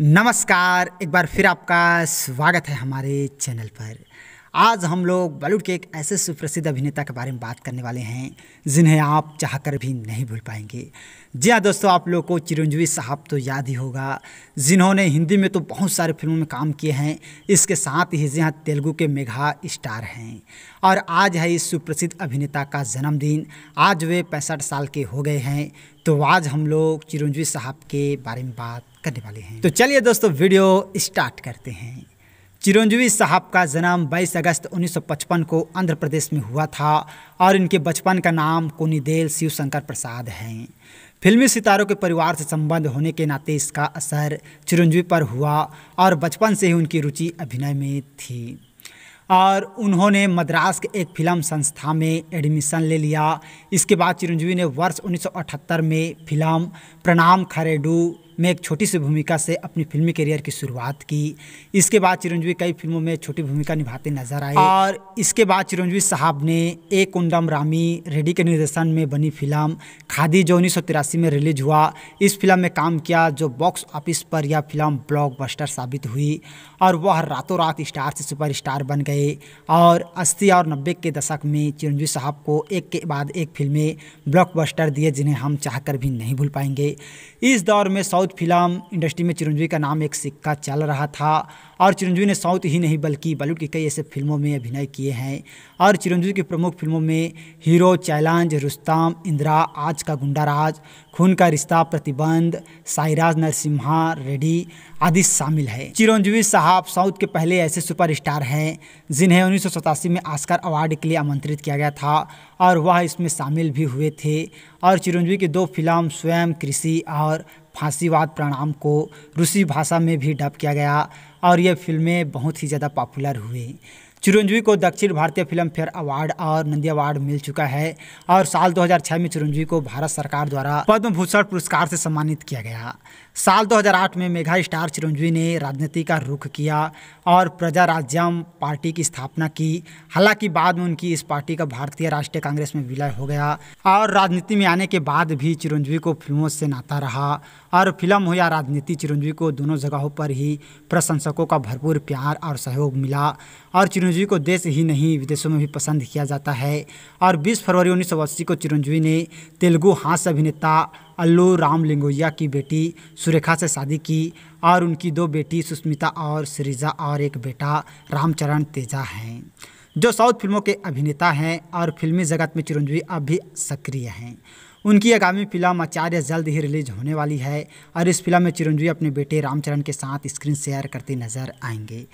नमस्कार एक बार फिर आपका स्वागत है हमारे चैनल पर आज हम लोग बॉलीवुड के एक ऐसे सुप्रसिद्ध अभिनेता के बारे में बात करने वाले हैं जिन्हें आप चाहकर भी नहीं भूल पाएंगे जी हाँ दोस्तों आप लोगों को चिरंजीवी साहब तो याद ही होगा जिन्होंने हिंदी में तो बहुत सारे फिल्मों में काम किए हैं इसके साथ ही जी हाँ तेलुगू के मेघा स्टार हैं और आज है इस सुप्रसिद्ध अभिनेता का जन्मदिन आज वे पैंसठ साल के हो गए हैं तो आज हम लोग चिरंजीवी साहब के बारे में बात करने वाले हैं तो चलिए दोस्तों वीडियो स्टार्ट करते हैं चिरंजीवी साहब का जन्म 22 अगस्त 1955 को आंध्र प्रदेश में हुआ था और इनके बचपन का नाम कोनीदेल शिवशंकर प्रसाद हैं फिल्मी सितारों के परिवार से संबंध होने के नाते इसका असर चिरंजीवी पर हुआ और बचपन से ही उनकी रुचि अभिनय में थी और उन्होंने मद्रास के एक फिल्म संस्था में एडमिशन ले लिया इसके बाद चिरंजीवी ने वर्ष 1978 में फिल्म प्रणाम खरेडू में एक छोटी सी भूमिका से अपनी फिल्मी करियर की शुरुआत की इसके बाद चिरंजीवी कई फिल्मों में छोटी भूमिका निभाते नजर आए और इसके बाद चिरंजीवी साहब ने एक कुंडम रामी रेड्डी के निर्देशन में बनी फिल्म खादी जो उन्नीस में रिलीज हुआ इस फिल्म में काम किया जो बॉक्स ऑफिस पर यह फिल्म ब्लॉकबस्टर साबित हुई और वह रातों रात स्टार से स्टार बन गए और अस्सी और नब्बे के दशक में चिरंजीवी साहब को एक के बाद एक फिल्में ब्लॉकबस्टर दिए जिन्हें हम चाहकर भी नहीं भूल पाएंगे इस दौर में सौ साउथ फिल्म इंडस्ट्री में चिरंजीवी का नाम एक सिक्का चल रहा था और चिरंजीवी ने साउथ ही नहीं बल्कि बॉलीवुड की कई ऐसे फिल्मों में अभिनय किए हैं और चिरंजीवी की प्रमुख फिल्मों में हीरो चैलेंज रुस्ताम इंदिरा आज का गुंडा राज खून का रिश्ता प्रतिबंध साईराज नरसिम्हा रेड्डी आदि शामिल है चिरंजीवी साहब साउथ के पहले ऐसे सुपरस्टार हैं जिन्हें उन्नीस में आस्कर अवार्ड के लिए आमंत्रित किया गया था और वह इसमें शामिल भी हुए थे और चिरंजीवी की दो फिल्म स्वयं कृषि और फांसीवाद प्रणाम को रूसी भाषा में भी डब किया गया और ये फिल्में बहुत ही ज़्यादा पॉपुलर हुई चिरंजीवी को दक्षिण भारतीय फिल्म फेयर अवार्ड और नंदी अवार्ड मिल चुका है और साल 2006 में चिरंजीवी को भारत सरकार द्वारा पद्म भूषण पुरस्कार से सम्मानित किया गया साल 2008 में मेघा स्टार चिरंजीवी ने राजनीति का रुख किया और प्रजा राज्यम पार्टी की स्थापना की हालांकि बाद में उनकी इस पार्टी का भारतीय राष्ट्रीय कांग्रेस में विलय हो गया और राजनीति में आने के बाद भी चिरंजीवी को फिल्मों से नाता रहा और फिल्म हो या राजनीति चिरंजीवी को दोनों जगहों पर ही प्रशंसकों का भरपूर प्यार और सहयोग मिला और चिरंजीवी चिरंजीवी को देश ही नहीं विदेशों में भी पसंद किया जाता है और 20 फरवरी उन्नीस को चिरंजीवी ने तेलुगु हास्य अभिनेता अल्लू राम लिंगोया की बेटी सुरेखा से शादी की और उनकी दो बेटी सुष्मिता और सरिजा और एक बेटा रामचरण तेजा हैं जो साउथ फिल्मों के अभिनेता हैं और फिल्मी जगत में चिरंजीवी अब भी सक्रिय हैं उनकी आगामी फिल्म आचार्य जल्द ही रिलीज होने वाली है और इस फिल्म में चिरंजीवी अपने बेटे रामचरण के साथ स्क्रीन शेयर करते नजर आएंगे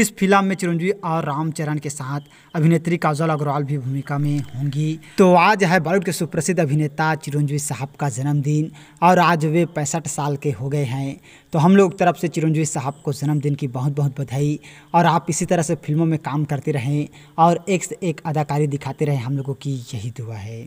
इस फिल्म में चिरंजीवी और रामचरण के साथ अभिनेत्री काजल अग्रवाल भी भूमिका में होंगी तो आज है बॉलीवुड के सुप्रसिद्ध अभिनेता चिरंजीवी साहब का जन्मदिन और आज वे पैंसठ साल के हो गए हैं तो हम लोग तरफ से चिरंजीवी साहब को जन्मदिन की बहुत बहुत बधाई और आप इसी तरह से फिल्मों में काम करते रहें और एक से एक अदाकारी दिखाते रहें हम लोगों की यही दुआ है